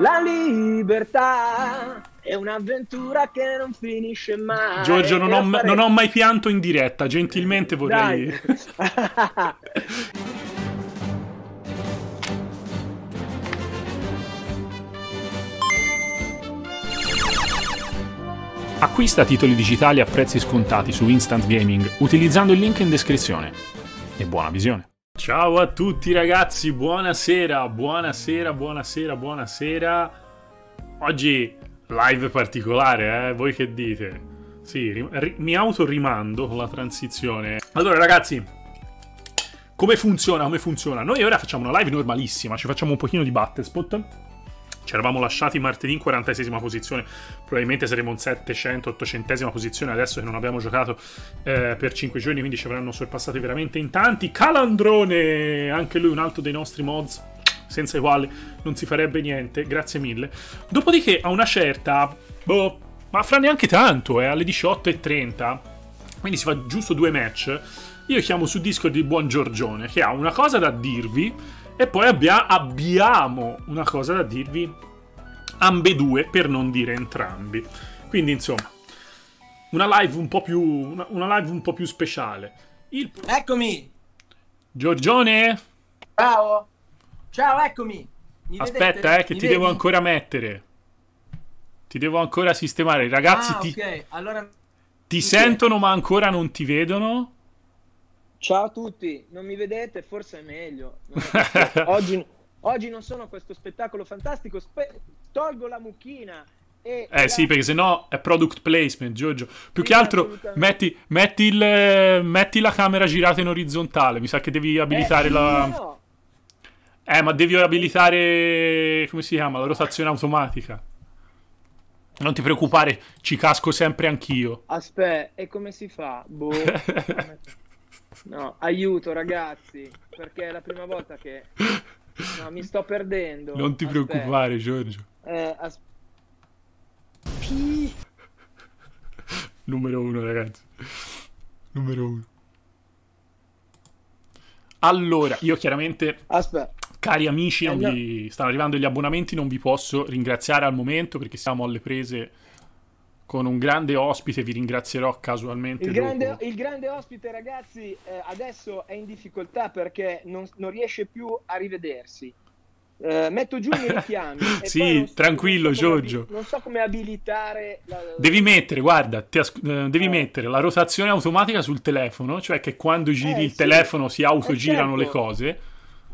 La libertà è un'avventura che non finisce mai. Giorgio, non ho, fare... non ho, mai pianto in diretta, gentilmente vorrei. Acquista titoli digitali a prezzi scontati su Instant Gaming utilizzando il link in descrizione. E buona visione! Ciao a tutti ragazzi, buonasera, buonasera, buonasera, buonasera. Oggi live particolare, eh? Voi che dite? Sì, mi autorimando con la transizione. Allora ragazzi, come funziona? Come funziona? Noi ora facciamo una live normalissima, ci facciamo un pochino di battespot ci eravamo lasciati martedì in 46 posizione, probabilmente saremo in 700-800esima posizione adesso che non abbiamo giocato eh, per 5 giorni, quindi ci avranno sorpassati veramente in tanti. Calandrone, anche lui un altro dei nostri mods, senza i quali non si farebbe niente, grazie mille. Dopodiché a una certa, boh, ma fra neanche tanto, eh, alle 18.30, quindi si fa giusto due match, io chiamo su Discord il buon Giorgione, che ha una cosa da dirvi e poi abbia, abbiamo una cosa da dirvi, ambedue per non dire entrambi. Quindi insomma, una live un po' più, una, una live un po più speciale. Il... Eccomi! Giorgione! Ciao! Ciao, eccomi! Mi Aspetta, vedete? eh, che Mi ti vedi? devo ancora mettere. Ti devo ancora sistemare. Ragazzi, ah, ti, okay. allora... ti sentono ma ancora non ti vedono. Ciao a tutti, non mi vedete? Forse è meglio. Oggi, oggi non sono questo spettacolo fantastico. Spe tolgo la mucchina. E eh la... sì, perché sennò è product placement, Giorgio. Più sì, che altro metti, metti, il, metti, la camera girata in orizzontale. Mi sa che devi abilitare eh, la. No. Eh, ma devi abilitare. Come si chiama? La rotazione automatica. Non ti preoccupare, ci casco sempre anch'io. Aspetta, e come si fa? Boh. No, aiuto ragazzi, perché è la prima volta che... No, mi sto perdendo. Non ti Aspetta. preoccupare, Giorgio. Eh, as... P... Numero uno, ragazzi. Numero uno. Allora, io chiaramente... Aspetta cari amici, eh, vi... stanno arrivando gli abbonamenti, non vi posso ringraziare al momento perché siamo alle prese con un grande ospite, vi ringrazierò casualmente. Il, grande, il grande, ospite, ragazzi, eh, adesso è in difficoltà perché non, non riesce più a rivedersi. Eh, metto giù i richiami. sì, so, tranquillo, non Giorgio. non so come abilitare. La... Devi mettere, guarda, asc- eh, devi eh. mettere la rotazione automatica sul telefono, cioè che quando giri eh, il sì. telefono si eh, autogirano certo. le cose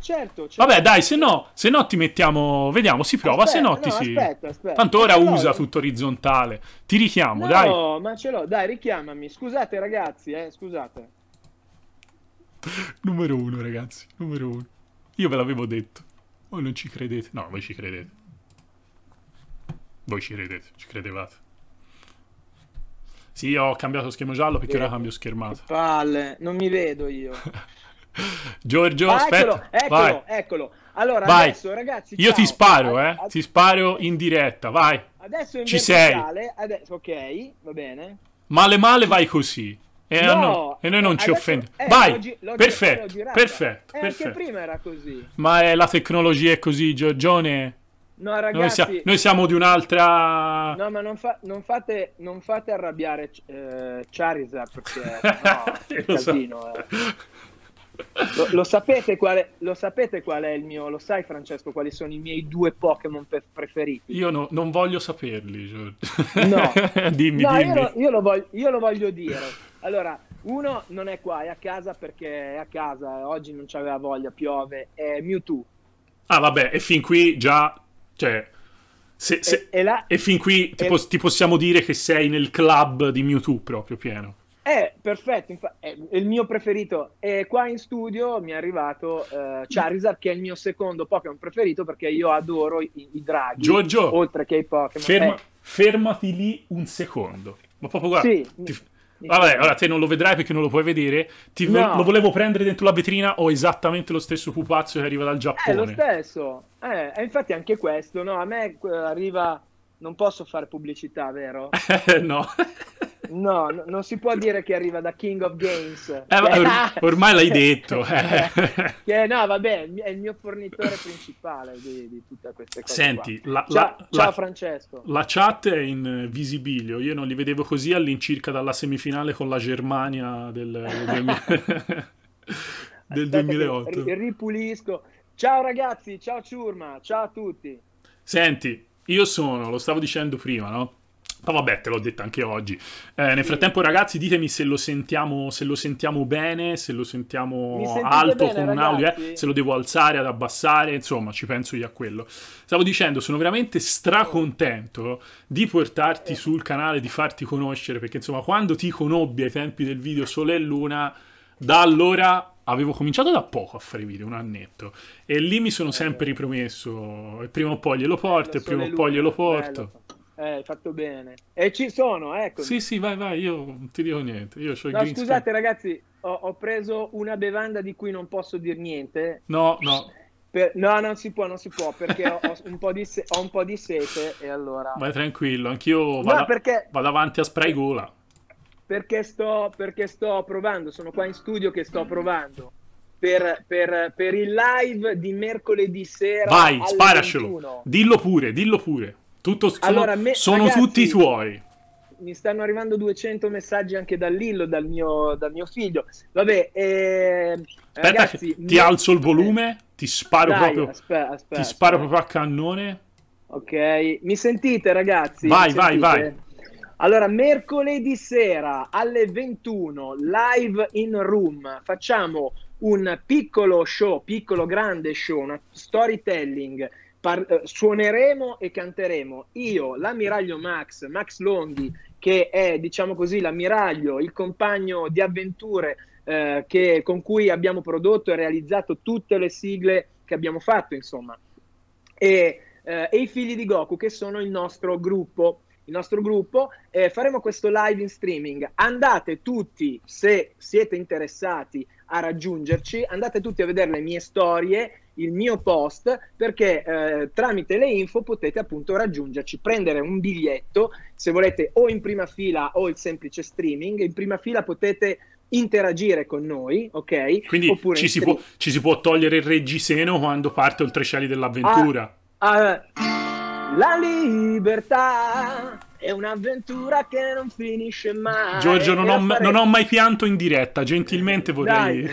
Certo, certo, Vabbè, dai, se no, se no ti mettiamo. Vediamo, si prova. Aspetta, se no, no ti si. Aspetta, aspetta. Tanto ora no, usa tutto orizzontale. Ti richiamo, no, dai. No, ma ce l'ho, dai, richiamami. Scusate, ragazzi, eh, scusate. numero uno, ragazzi. Numero uno. Io ve l'avevo detto. Voi non ci credete. No, voi ci credete. Voi ci credete, ci credevate. Sì, ho cambiato schermo giallo perché eh, ora cambio schermata. palle, non mi vedo io. Giorgio, ah, aspetta. Eccolo, vai. eccolo, Allora, vai. adesso ragazzi... Io ciao. ti sparo, eh. Ad... Ti sparo in diretta, vai. Adesso in Ci sei. Adesso, ok, va bene. Male male vai così. E, no, no, e noi non ci offendiamo. Eh, vai, l'ho, l'ho, perfetto, l'ho perfetto, eh, perfetto. prima era così. Ma è, la tecnologia è così, Giorgione. No, ragazzi, noi, siamo, noi siamo di un'altra. No, ma non, fa, non, fate, non fate, arrabbiare eh, Charizard perché no, è casino. So. Eh. Lo, lo, sapete è, lo, sapete qual è, il mio, lo sai Francesco quali sono i miei due Pokémon preferiti? Io no, non voglio saperli, Giorgio. No, dimmi, no, dimmi. Io, lo, io, lo voglio, io lo voglio dire. Allora, uno non è qua, è a casa perché è a casa, oggi non c'aveva voglia, piove, è Mewtwo. Ah vabbè, e fin qui già, cioè, se, se, e, e, la, e, fin qui ti, e, pos- ti possiamo dire che sei nel club di Mewtwo proprio pieno. È eh, perfetto, infa- è eh, il mio preferito. E eh, qua in studio mi è arrivato uh, Charizard, che è il mio secondo Pokémon preferito perché io adoro i, i draghi. Giorgio, oltre che i Pokémon. Ferma- eh. Fermati lì un secondo. Ma proprio guarda. Sì, ti... Vabbè, ora te non lo vedrai perché non lo puoi vedere. Ti ve- Lo volevo prendere dentro la vetrina. Ho esattamente lo stesso pupazzo che arriva dal Giappone. È lo stesso. Eh, infatti anche questo, no? A me arriva. Non posso fare pubblicità, vero? no. No, no, non si può dire che arriva da King of Games. Eh, or- ormai l'hai detto. Eh. eh, no, vabbè, è il mio fornitore principale di, di tutte queste cose. Senti, la, ciao, la, ciao, Francesco. La chat è in visibilio, io non li vedevo così all'incirca dalla semifinale con la Germania del, del, del 2008. Che ripulisco. Ciao ragazzi, ciao Ciurma, ciao a tutti. Senti, io sono, lo stavo dicendo prima, no? Ma vabbè, te l'ho detto anche oggi. Eh, nel frattempo, ragazzi, ditemi se lo sentiamo, se lo sentiamo bene, se lo sentiamo alto bene, con un audio, eh, se lo devo alzare, ad abbassare, insomma, ci penso io a quello. Stavo dicendo, sono veramente stracontento di portarti eh. sul canale, di farti conoscere, perché insomma, quando ti conobbi ai tempi del video Sole e Luna, da allora avevo cominciato da poco a fare video, un annetto, e lì mi sono eh. sempre ripromesso, prima o poi glielo porto, prima o poi glielo porto. Eh, fatto bene. E ci sono, ecco. Sì, sì, vai, vai, io non ti dico niente. Io ho no, scusate ragazzi, ho, ho, preso una bevanda di cui non posso dire niente. No, no. Per... no, non si può, non si può, perché ho, ho, un se... ho, un po di sete e allora... Vai tranquillo, anch'io vado, no, perché... vado avanti a spray gola. Perché sto, perché sto provando, sono qua in studio che sto provando. Per, per, per il live di mercoledì sera. Vai, sparacelo. 21. Dillo pure, dillo pure. Tutto, allora, sono, me, sono ragazzi, tutti tuoi. Mi stanno arrivando 200 messaggi anche da Lillo, dal mio, dal mio figlio. Vabbè, eh, aspetta, ragazzi, ti mio... alzo il volume, eh. ti sparo, Dai, proprio, aspetta, aspetta, ti sparo proprio a cannone. Ok, mi sentite ragazzi? Vai, sentite? vai, vai. Allora, mercoledì sera alle 21, live in room, facciamo un piccolo show, piccolo grande show, una storytelling par- eh, suoneremo e canteremo io, l'ammiraglio Max, Max Longhi, che è diciamo così l'ammiraglio, il compagno di avventure eh, che, con cui abbiamo prodotto e realizzato tutte le sigle che abbiamo fatto, insomma. E, eh, e i figli di Goku, che sono il nostro gruppo il nostro gruppo, eh, faremo questo live in streaming. Andate tutti, se siete interessati a raggiungerci, andate tutti a vedere le mie storie il mio post perché eh, tramite le info potete appunto raggiungerci, prendere un biglietto se volete o in prima fila o il semplice streaming, in prima fila potete interagire con noi, ok? Quindi ci si, può, ci si, può, togliere il reggiseno quando parte oltresciali dell'avventura. Ah, ah, la libertà è un'avventura che non finisce mai. Giorgio, non ho, non ho, mai pianto in diretta, gentilmente vorrei...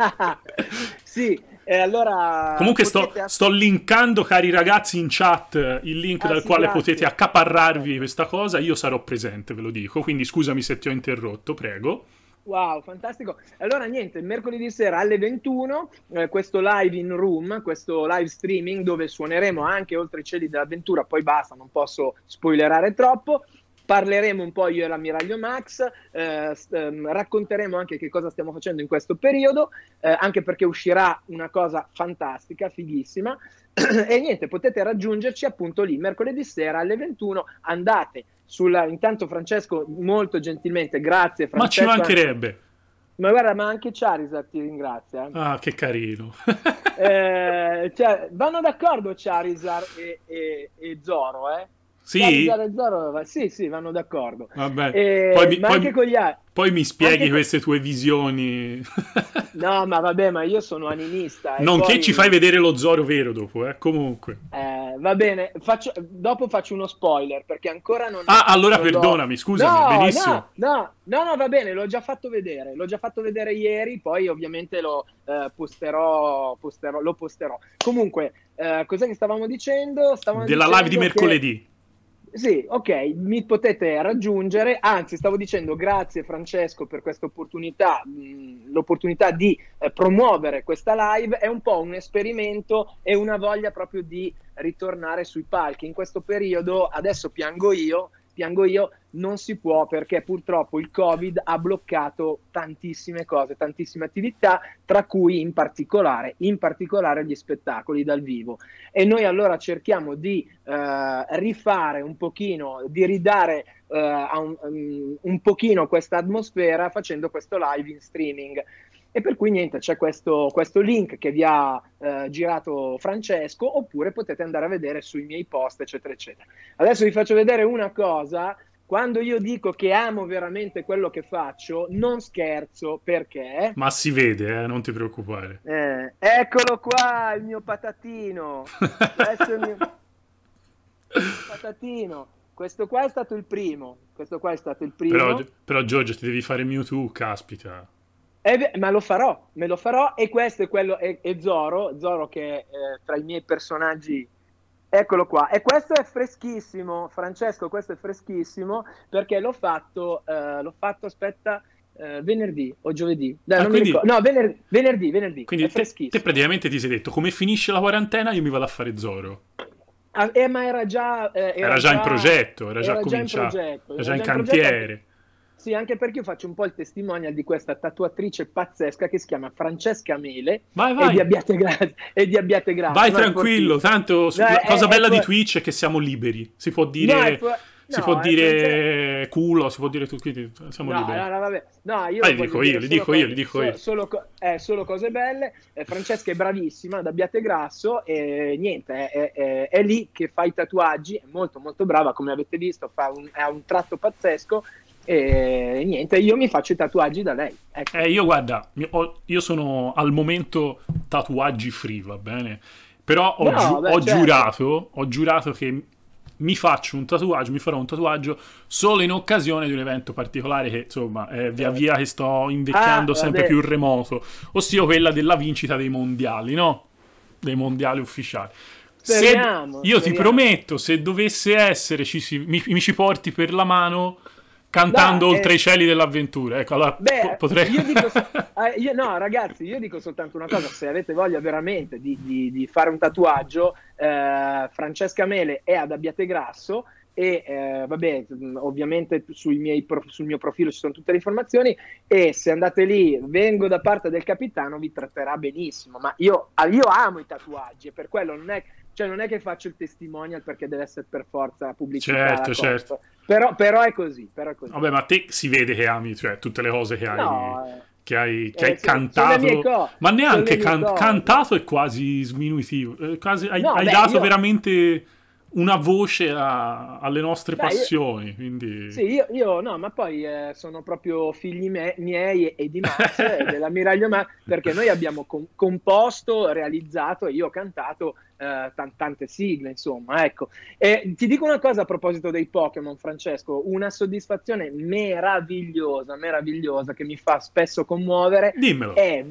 sì, eh, allora, Comunque potete... sto, sto, linkando, cari ragazzi, in chat il link ah, dal sì, quale grazie. potete accaparrarvi questa cosa. Io sarò presente, ve lo dico. Quindi scusami se ti ho interrotto, prego. Wow, fantastico. Allora niente, mercoledì sera alle 21 eh, questo live in room, questo live streaming dove suoneremo anche oltre i cieli dell'avventura, poi basta, non posso spoilerare troppo parleremo un po' io e l'ammiraglio Max, eh, ehm, racconteremo anche che cosa stiamo facendo in questo periodo, eh, anche perché uscirà una cosa fantastica, fighissima. e niente, potete raggiungerci appunto lì mercoledì sera alle 21. Andate sulla. Intanto, Francesco, molto gentilmente, grazie. Francesco, ma ci mancherebbe. Ma guarda, ma anche Charizard ti ringrazia. Eh. Ah, che carino. eh, cioè, vanno d'accordo Charizard e, e, e Zoro, eh? Sì? Zaro Zaro, sì, sì, vanno d'accordo. Eh, poi, ma poi, anche con gli altri. Poi mi spieghi queste tue visioni. no, ma vabbè, ma io sono animista. Non poi... che ci fai vedere lo Zoro vero dopo, eh? comunque. Eh, va bene, faccio... dopo faccio uno spoiler perché ancora non... Ah, allora perdonami, do... scusami, no, benissimo. No, no, no, va bene, l'ho già fatto vedere, l'ho già fatto vedere ieri, poi ovviamente lo eh, posterò, posterò, lo posterò. Comunque, eh, cos'è che stavamo dicendo? Stavamo Della dicendo live di mercoledì. Che sì, ok, mi potete raggiungere, anzi stavo dicendo grazie Francesco per questa opportunità, l'opportunità di eh, promuovere questa live, è un po' un esperimento e una voglia proprio di ritornare sui palchi. In questo periodo adesso piango io, piango io, non si può perché purtroppo il Covid ha bloccato tantissime cose, tantissime attività, tra cui in particolare, in particolare gli spettacoli dal vivo. E noi allora cerchiamo di eh, rifare un pochino, di ridare eh, un, um, un pochino questa atmosfera facendo questo live in streaming. E per cui niente, c'è questo, questo link che vi ha eh, girato Francesco, oppure potete andare a vedere sui miei post, eccetera, eccetera. Adesso vi faccio vedere una cosa. Quando io dico che amo veramente quello che faccio, non scherzo perché. Ma si vede, eh? non ti preoccupare. Eh, eccolo qua il mio patatino. Questo è il mio patatino. Questo qua è stato il primo. Questo qua è stato il primo. Però, però Giorgio, ti devi fare Mewtwo, caspita. Eh, ma lo farò, me lo farò e questo è quello, è, è Zoro, Zoro che eh, tra i miei personaggi, eccolo qua, e questo è freschissimo, Francesco, questo è freschissimo perché l'ho fatto, eh, l'ho fatto, aspetta, eh, venerdì o giovedì, Dai, ah, quindi... no, vener- venerdì, venerdì, quindi te, te, praticamente ti sei detto come finisce la quarantena io mi vado a fare Zoro. Ah, eh, ma era già, eh, era, era già, in progetto, era, era già cominciato, già in, progetto, era già in cantiere. In sì, anche perché io faccio un po' il testimonial di questa tatuatrice pazzesca che si chiama Francesca Mele vai, vai. E, di Abbiate Grazia, di Abbiate Grazia. Vai tranquillo, tanto Dai, la è, cosa bella è, di Twitch è che siamo liberi, si può dire... No, si no, può dire eh, culo, si può dire tutto, siamo no, liberi. No, no, vabbè. No, io ah, li dico io, li dico cose, io, li dico io. Solo, co- eh, solo cose belle. Eh, Francesca è bravissima, da Biate Grasso e niente, è, è, è, lì che fa i tatuaggi, è molto molto brava, come avete visto, fa un, ha un tratto pazzesco e niente, io mi faccio i tatuaggi da lei. Ecco. Eh, io guarda, io sono al momento tatuaggi free, va bene? Però ho, no, giu- beh, ho certo. giurato, ho giurato che mi faccio un tatuaggio, mi farò un tatuaggio solo in occasione di un evento particolare che insomma eh, via certo. via che sto invecchiando ah, sempre più remoto, ossia quella della vincita dei mondiali, no? Dei mondiali ufficiali. Speriamo, se, io speriamo. ti prometto, se dovesse essere, ci mi, mi ci porti per la mano cantando no, oltre eh... i cieli dell'avventura. Ecco, allora Beh, potrei... io dico, ah, io, no, ragazzi, io dico soltanto una cosa: se avete voglia veramente di, di, di fare un tatuaggio, eh, Francesca Mele è ad Abbiate Grasso e eh, vabbè ovviamente pro- sul mio profilo ci sono tutte le informazioni e se andate lì vengo da parte del capitano vi tratterà benissimo ma io, ah, io amo i tatuaggi e per quello non è, cioè non è che faccio il testimonial perché deve essere per forza pubblicità certo certo però, però, è così, però, è così, Vabbè, ma te si vede che ami, cioè, tutte le cose che hai, no, eh. che hai, eh, che eh, hai sì, cantato. Co- ma neanche can- cantato è quasi sminuitivo. È eh, quasi, hai, no, hai beh, dato io... veramente una voce a, alle nostre beh, passioni. Io... Quindi... Sì, io, io, no, ma poi eh, sono proprio figli me- miei e, e di Max, dell'ammiraglio Max, perché noi abbiamo com- composto, realizzato e io ho cantato eh, t- tante sigle, insomma, ecco. E ti dico una cosa a proposito dei Pokémon, Francesco, una soddisfazione meravigliosa, meravigliosa, che mi fa spesso commuovere. Dimmelo. È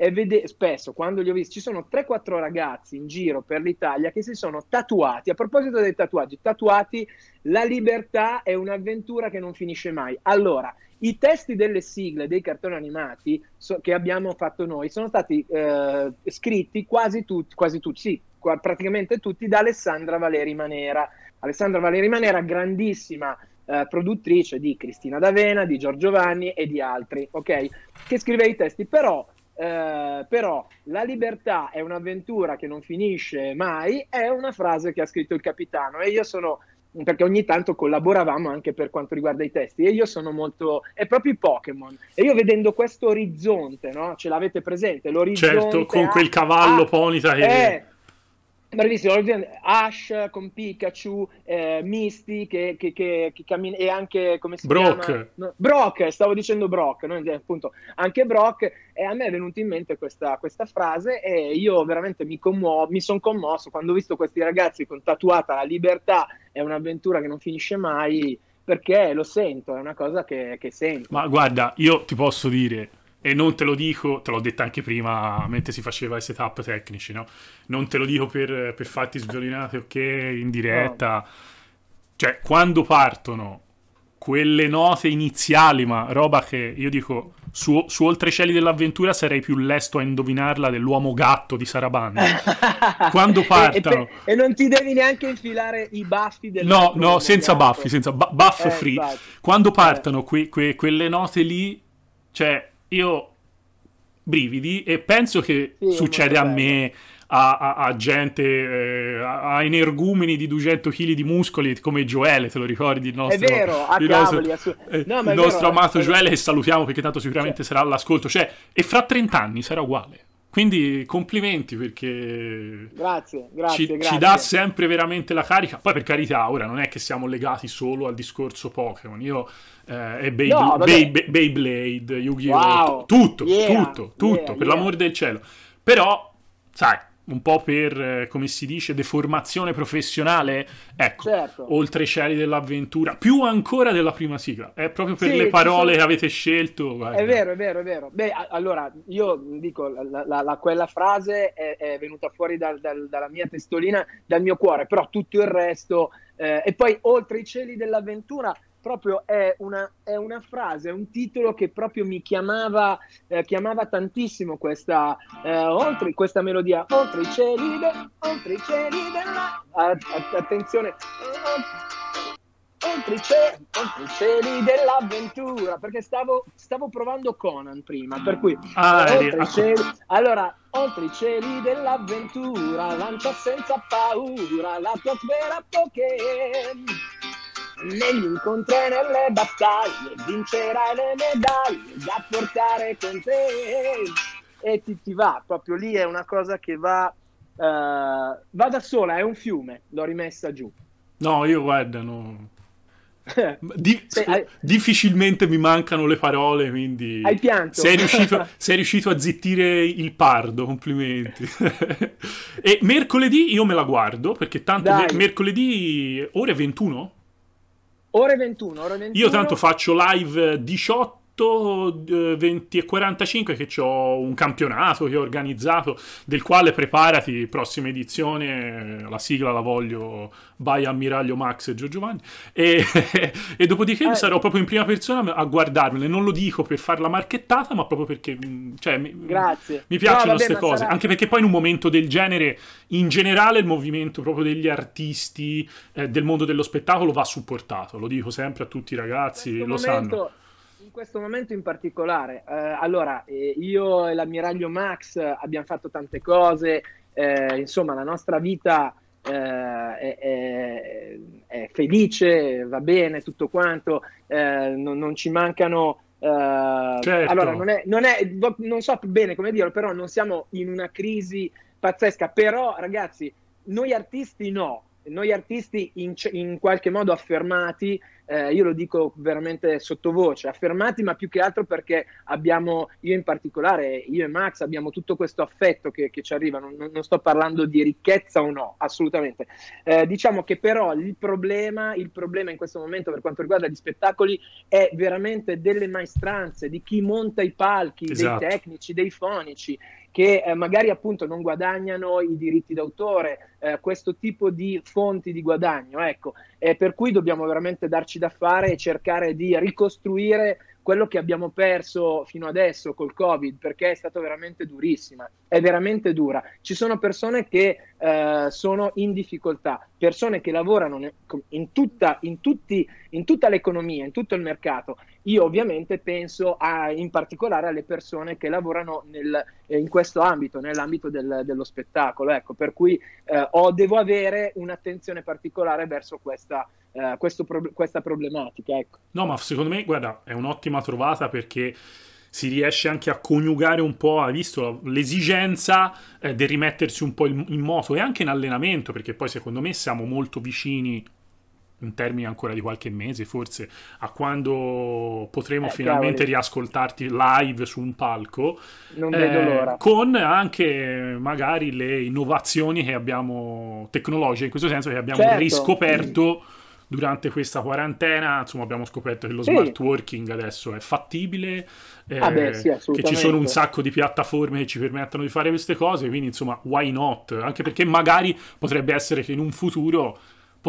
e vede, spesso quando li ho visti ci sono 3-4 ragazzi in giro per l'Italia che si sono tatuati. A proposito dei tatuaggi, tatuati la libertà è un'avventura che non finisce mai. Allora, i testi delle sigle dei cartoni animati so, che abbiamo fatto noi sono stati eh, scritti quasi tutti, quasi tutti, sì, praticamente tutti da Alessandra Valeri Manera. Alessandra Valeri Manera, grandissima eh, produttrice di Cristina D'Avena, di Giorgio Vanni e di altri, ok? Che scrive i testi, però, eh, però la libertà è un'avventura che non finisce mai, è una frase che ha scritto il capitano e io sono perché ogni tanto collaboravamo anche per quanto riguarda i testi e io sono molto è proprio i Pokémon e io vedendo questo orizzonte no? ce l'avete presente l'orizzonte certo con quel cavallo ah, ponita che... eh, Bravissimo, Ash con Pikachu, eh, Misty che, che, che, che cammina e anche come si Brock. chiama? No, Brock, stavo dicendo Brock, no? Eh, appunto anche Brock e a me è venuta in mente questa, questa frase e io veramente mi, commuo- mi sono commosso quando ho visto questi ragazzi con tatuata la libertà è un'avventura che non finisce mai perché lo sento, è una cosa che, che sento. Ma guarda, io ti posso dire, e non te lo dico, te l'ho detto anche prima mentre si faceva i setup tecnici, no? Non te lo dico per, per fatti sviolinati, ok, in diretta. Cioè, quando partono quelle note iniziali, ma roba che io dico, su, su Cieli dell'avventura sarei più lesto a indovinarla dell'uomo gatto di Sarabanda. Quando partono... e, e, e, non ti devi neanche infilare i baffi del... No, no, senza baffi, senza baff buff eh, free. Esatto. Quando eh. partono que, que, quelle note lì, cioè io brividi e penso che sì, succede a me, a, a, a gente, eh, a, energumeni di 200 kg di muscoli come Joele, te lo ricordi? Il nostro, è vero, a il nostro, assu- eh, no, il nostro vero, eh, amato eh. Joele che salutiamo perché tanto sicuramente cioè. sarà all'ascolto, cioè, e fra 30 anni sarà uguale. Quindi complimenti perché grazie, grazie, ci, grazie. ci dà sempre veramente la carica. Poi per carità, ora non è che siamo legati solo al discorso Pokémon. Io eh, e Bey, no, Bey, Bey, Beyblade, Yu-Gi-Oh! Wow. Tutto, yeah, tutto, tutto, yeah, per yeah. l'amor del cielo. Però, sai, un po' per, eh, come si dice, deformazione professionale, ecco, certo. oltre i cieli dell'avventura, più ancora della prima sigla, è proprio per sì, le parole sono... che avete scelto. Guarda. È vero, è vero, è vero. Beh, allora, io dico, la, la, la, quella frase è, è venuta fuori dal, dal, dalla mia testolina, dal mio cuore, però tutto il resto... Eh, e poi oltre i cieli dell'avventura proprio è una, è una, frase, è un titolo che proprio mi chiamava, eh, chiamava tantissimo questa, eh, oltre, questa melodia, oltre i cieli, de, oltre i cieli, della, attenzione, oltre i, cieli, oltre i cieli dell'avventura, perché stavo, stavo provando Conan prima, per cui ah, oltre i ecco. cieli, allora, oltre i cieli dell'avventura, lancia senza paura la tua sfera poker negli incontri nelle battaglie vincerai le medaglie da portare con te e ti, ti va proprio lì è una cosa che va uh, va da sola è un fiume l'ho rimessa giù no io guarda no di- se, hai... difficilmente mi mancano le parole, quindi hai pianto. Sei riuscito, sei riuscito a zittire il pardo, complimenti. e mercoledì io me la guardo perché tanto mer- mercoledì ore 21? Ore 21, ore 21. Io tanto faccio live 18 eh, 18, 20 eh, e 45 che ho un campionato che ho organizzato, del quale preparati, prossima edizione, eh, la sigla la voglio, vai Ammiraglio Max e Gio Giovanni, e, e dopodiché eh. sarò proprio in prima persona a guardarmele, non lo dico per la marchettata, ma proprio perché mm, cioè, mi, mm, mi, piacciono queste no, cose, sarà... anche perché poi in un momento del genere, in generale il movimento proprio degli artisti, eh, del mondo dello spettacolo va supportato, lo dico sempre a tutti i ragazzi, lo momento... sanno questo momento in particolare? Eh, allora, eh, io e l'ammiraglio Max abbiamo fatto tante cose, eh, insomma la nostra vita eh, è, è, è, felice, va bene tutto quanto, eh, non, non, ci mancano... Eh, certo. Allora, non, è, non, è, non so bene come dirlo, però non siamo in una crisi pazzesca, però ragazzi, noi artisti no, noi artisti in, in qualche modo affermati eh, io lo dico veramente sottovoce, affermati, ma più che altro perché abbiamo, io in particolare, io e Max abbiamo tutto questo affetto che, che ci arriva, non, non, sto parlando di ricchezza o no, assolutamente. Eh, diciamo che però il problema, il problema in questo momento per quanto riguarda gli spettacoli è veramente delle maestranze, di chi monta i palchi, esatto. dei tecnici, dei fonici, che eh, magari appunto non guadagnano i diritti d'autore, eh, questo tipo di fonti di guadagno, ecco, eh, per cui dobbiamo veramente darci darci da fare e cercare di ricostruire quello che abbiamo perso fino adesso col Covid, perché è stata veramente durissima, è veramente dura. Ci sono persone che eh, sono in difficoltà, persone che lavorano in tutta, in tutti, in tutta l'economia, in tutto il mercato io ovviamente penso a, in particolare alle persone che lavorano nel, eh, in questo ambito, nell'ambito del, dello spettacolo, ecco, per cui eh, ho, devo avere un'attenzione particolare verso questa, eh, pro, questa problematica. Ecco. No, ma secondo me, guarda, è un'ottima trovata perché si riesce anche a coniugare un po', hai visto, l'esigenza eh, di rimettersi un po' in, in moto e anche in allenamento, perché poi secondo me siamo molto vicini un termine ancora di qualche mese forse, a quando potremo eh, finalmente cavoli. riascoltarti live su un palco. Non vedo eh, l'ora. Con anche magari le innovazioni che abbiamo, tecnologiche in questo senso, che abbiamo certo. riscoperto. Sì. Durante questa quarantena, insomma, abbiamo scoperto che lo sì. smart working adesso è fattibile, eh, ah beh, sì, che ci sono un sacco di piattaforme che ci permettono di fare queste cose, quindi insomma, why not? Anche perché magari potrebbe essere che in un futuro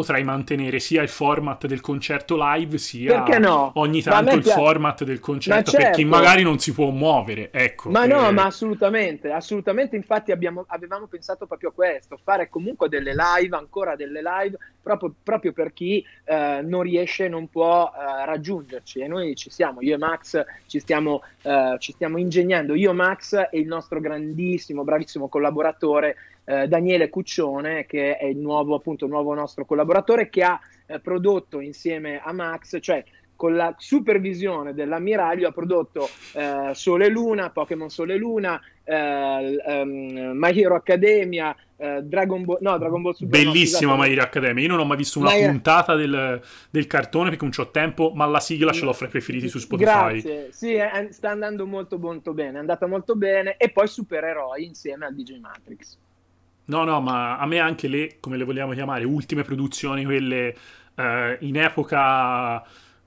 potrai mantenere sia il format del concerto live, sia no? ogni tanto il piace... format del concerto certo. per chi magari non si può muovere. Ecco, ma no, eh... ma assolutamente, assolutamente. Infatti abbiamo, avevamo pensato proprio a questo, fare comunque delle live, ancora delle live proprio, proprio per chi eh, non riesce, non può eh, raggiungerci. E noi ci siamo, io e Max ci stiamo, eh, ci stiamo ingegnando, io Max e il nostro grandissimo, bravissimo collaboratore eh, Daniele Cuccione, che è il nuovo, appunto, il nuovo nostro collaboratore che ha eh, prodotto insieme a Max, cioè con la supervisione dell'ammiraglio ha prodotto eh, Sole Luna, Pokémon Sole e Luna, eh, um, My Hero Academia, eh, Dragon Ball, no, Dragon Ball Super. Bellissima no, My Hero Academia. Io non ho mai visto una My... puntata del, del, cartone perché non ho tempo, ma la sigla ce l'ho fra i preferiti su Spotify. Grazie, sì, è, sta andando molto, molto bene. È andata molto bene. E poi Supereroi insieme a DJ Matrix. No, no, ma a me anche le, come le vogliamo chiamare, ultime produzioni, quelle eh, in epoca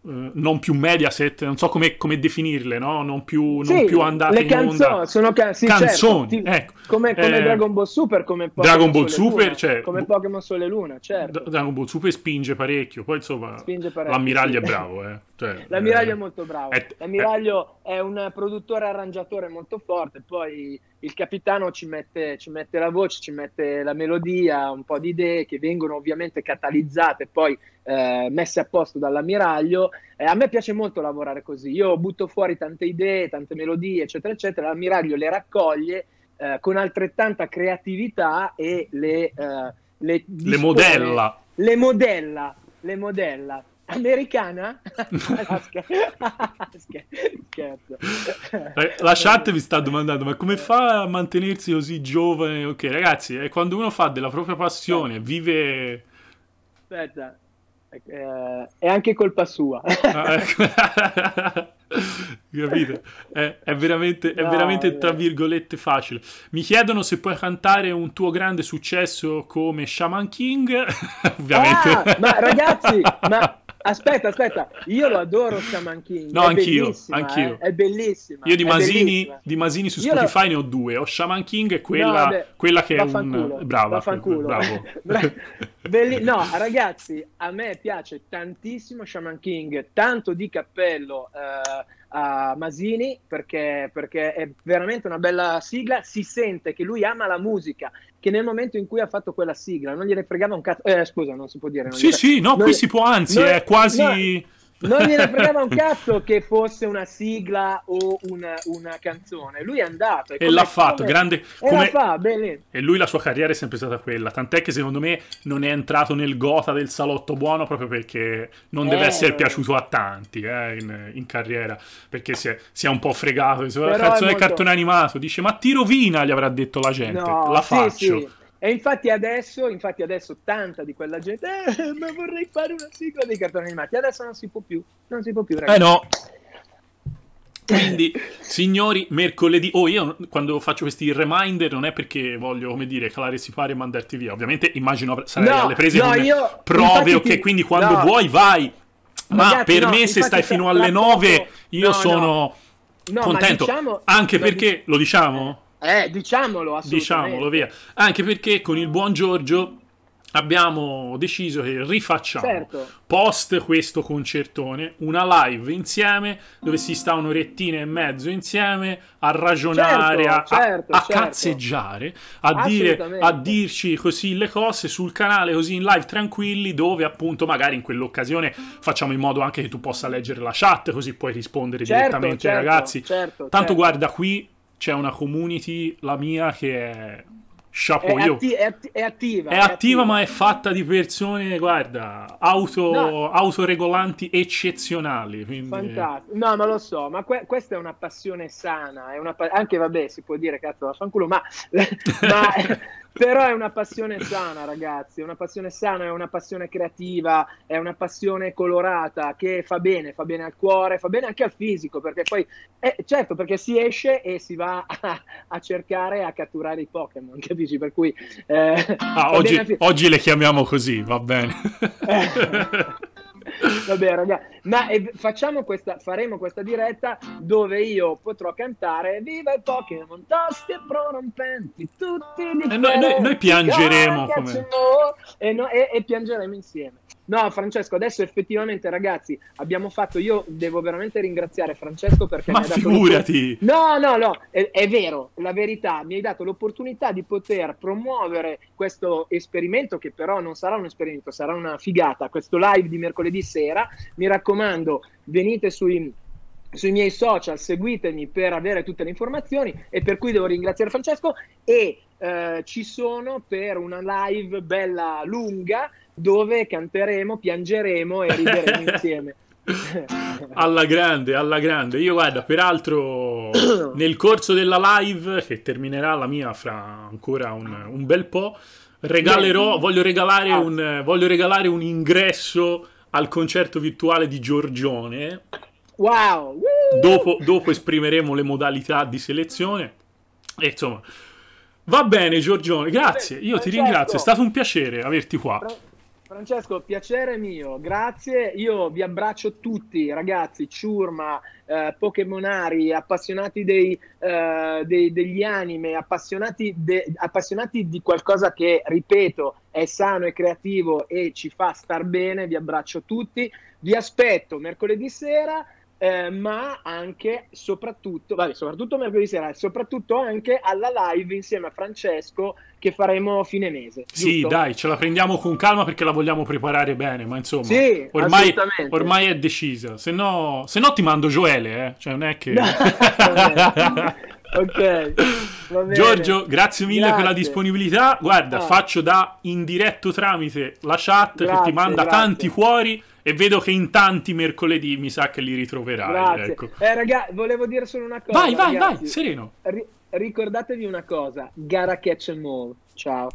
eh, non più Mediaset, non so come, come definirle, no? non più, non più andate le canzoni, onda. Sono can- sì, certo, canzoni, certo, ecco. come, come eh, Dragon Ball Super, come Pokémon Dragon Ball Sole Super, Luna, cioè, come Pokémon Sole Luna, certo. Dragon Ball Super spinge parecchio, poi insomma parecchio, l'ammiraglio sì. è bravo, eh. Cioè, L'ammiraglio eh, è molto bravo. È, L'ammiraglio è, è un produttore arrangiatore molto forte, poi il capitano ci mette, ci mette, la voce, ci mette la melodia, un po' di idee che vengono ovviamente catalizzate, poi eh, messe a posto dall'ammiraglio. Eh, a me piace molto lavorare così, io butto fuori tante idee, tante melodie, eccetera, eccetera, l'ammiraglio le raccoglie eh, con altrettanta creatività e le... Eh, le, dispone, le modella. Le modella, le modella americana? Scherzo. Eh, La chat vi sta domandando, ma come fa a mantenersi così giovane? Ok, ragazzi, è eh, quando uno fa della propria passione, vive... Aspetta, eh, è anche colpa sua. Ah, ecco. Capito? È, eh, è veramente, è veramente tra virgolette facile. Mi chiedono se puoi cantare un tuo grande successo come Shaman King. Ovviamente. Ah, ma ragazzi, ma Aspetta, aspetta, io lo adoro Shaman King. No, è anch'io, anch'io. Eh? È bellissima. Io di Masini, di Masini su Spotify la... ne ho due, ho Shaman King e quella, no, quella che è un... Brava, bravo. Belli... No, ragazzi, a me piace tantissimo Shaman King, tanto di cappello. Eh a Masini perché, perché è veramente una bella sigla, si sente che lui ama la musica, che nel momento in cui ha fatto quella sigla non gliene fregava un cazzo, eh, scusa non si può dire. sì sì, no, non qui gli... si può anzi, no, è quasi... No non gliene fregava un cazzo che fosse una sigla o una, una canzone. Lui è andato. È come, e l'ha fatto, come... grande. Come... E, fa, e lui la sua carriera è sempre stata quella. Tant'è che secondo me non è entrato nel gota del salotto buono proprio perché non deve eh. essere piaciuto a tanti eh, in, in, carriera. Perché si è, si è, un po' fregato. La canzone molto... cartone animato dice: Ma ti rovina, gli avrà detto la gente. No, la sì, faccio. Sì. E infatti adesso, infatti adesso tanta di quella gente, eh, ma vorrei fare una sigla dei cartoni animati, adesso non si può più, non si può più ragazzi. Eh no! Quindi, signori, mercoledì, oh io quando faccio questi reminder non è perché voglio, come dire, calare si pare e mandarti via, ovviamente immagino sarai no, alle prese no, con io, prove, ok, ti... quindi quando no. vuoi vai, ma Ragazzi, per no, me se stai fino alle 9 io sono contento, diciamo... anche perché, lo diciamo? Eh, diciamolo, Diciamolo, via. Anche perché con il buon Giorgio abbiamo deciso che rifacciamo certo. post questo concertone una live insieme dove si sta un'orettina e mezzo insieme a ragionare, certo, a, certo, a certo. cazzeggiare, a, dire, a, dirci così le cose sul canale così in live tranquilli dove appunto magari in quell'occasione facciamo in modo anche che tu possa leggere la chat così puoi rispondere certo, direttamente ai certo, ragazzi. Tanto guarda qui c'è una community, la mia, che è Chapeau, è, atti- è, atti- è, attiva. È, è attiva, attiva, ma è fatta di persone, guarda, auto, no. autoregolanti eccezionali. Quindi... Fantastico. No, ma lo so, ma que- questa è una passione sana. È una pa- anche, vabbè, si può dire, cazzo, vaffanculo, ma... ma Però è una passione sana, ragazzi, è una passione sana, è una passione creativa, è una passione colorata che fa bene, fa bene al cuore, fa bene anche al fisico, perché poi, eh, certo, perché si esce e si va a, a cercare, a catturare i Pokémon, capisci? Per cui... Eh, ah, oggi, oggi le chiamiamo così, va bene. Vabbè, ragazzi, ma eh, facciamo questa, faremo questa diretta dove io potrò cantare Viva i Pokémon, tosti e prorompenti, tutti di eh, noi, noi, noi piangeremo come... e, no, e, e piangeremo insieme. No, Francesco, adesso effettivamente, ragazzi, abbiamo fatto. Io devo veramente ringraziare Francesco perché Ma mi ha dato. Figurati! No, no, no, è, è, vero, la verità. Mi hai dato l'opportunità di poter promuovere questo esperimento, che però non sarà un esperimento, sarà una figata. Questo live di mercoledì sera. Mi raccomando, venite sui sui miei social, seguitemi per avere tutte le informazioni e per cui devo ringraziare Francesco e eh, ci sono per una live bella lunga dove canteremo, piangeremo e rideremo insieme. alla grande, alla grande. Io guarda, peraltro nel corso della live, che terminerà la mia fra ancora un, un bel po', regalerò, voglio regalare, ah. un, voglio regalare un ingresso al concerto virtuale di Giorgione. Wow! Dopo, dopo esprimeremo le modalità di selezione. E insomma, va bene Giorgione, grazie, io ti ringrazio, è certo. stato un piacere averti qua. Francesco, piacere mio, grazie. Io vi abbraccio tutti, ragazzi, ciurma, eh, Pokémonari, appassionati dei, eh, dei, degli anime, appassionati, de, appassionati di qualcosa che, ripeto, è sano e creativo e ci fa star bene. Vi abbraccio tutti. Vi aspetto mercoledì sera. Eh, ma anche soprattutto, vabbè, soprattutto mercoledì sera, e soprattutto anche alla live insieme a Francesco che faremo fine mese. Giusto? Sì, dai, ce la prendiamo con calma perché la vogliamo preparare bene, ma insomma, sì, ormai, ormai, è decisa. Se no, se no ti mando Joele, eh? cioè non è che... ok. Giorgio, grazie mille grazie. per la disponibilità. Guarda, ah. faccio da in diretto tramite la chat grazie, che ti manda grazie. tanti cuori e vedo che in tanti mercoledì mi sa che li ritroverai. Grazie. Ecco. Eh, raga, volevo dire solo una cosa. Vai, vai, ragazzi. vai, sereno. Ri- ricordatevi una cosa, gara catch and all. Ciao.